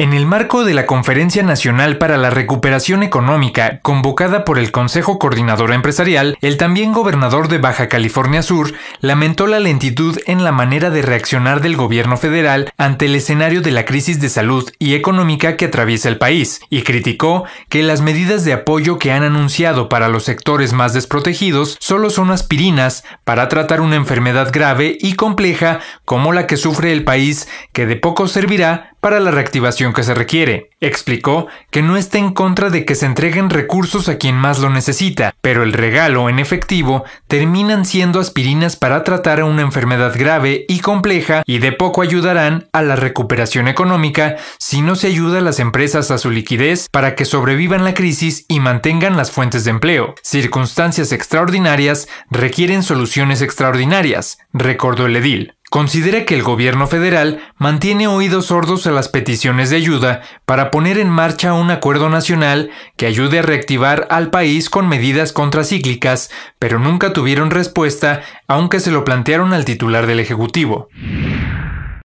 En el marco de la Conferencia Nacional para la Recuperación Económica, convocada por el Consejo Coordinador Empresarial, el también gobernador de Baja California Sur lamentó la lentitud en la manera de reaccionar del gobierno federal ante el escenario de la crisis de salud y económica que atraviesa el país, y criticó que las medidas de apoyo que han anunciado para los sectores más desprotegidos solo son aspirinas para tratar una enfermedad grave y compleja como la que sufre el país, que de poco servirá para la reactivación que se requiere. Explicó que no está en contra de que se entreguen recursos a quien más lo necesita, pero el regalo en efectivo terminan siendo aspirinas para tratar a una enfermedad grave y compleja y de poco ayudarán a la recuperación económica si no se ayuda a las empresas a su liquidez para que sobrevivan la crisis y mantengan las fuentes de empleo. Circunstancias extraordinarias requieren soluciones extraordinarias, recordó el edil. Considera que el gobierno federal mantiene oídos sordos a las peticiones de ayuda para poner en marcha un acuerdo nacional que ayude a reactivar al país con medidas contracíclicas, pero nunca tuvieron respuesta, aunque se lo plantearon al titular del Ejecutivo.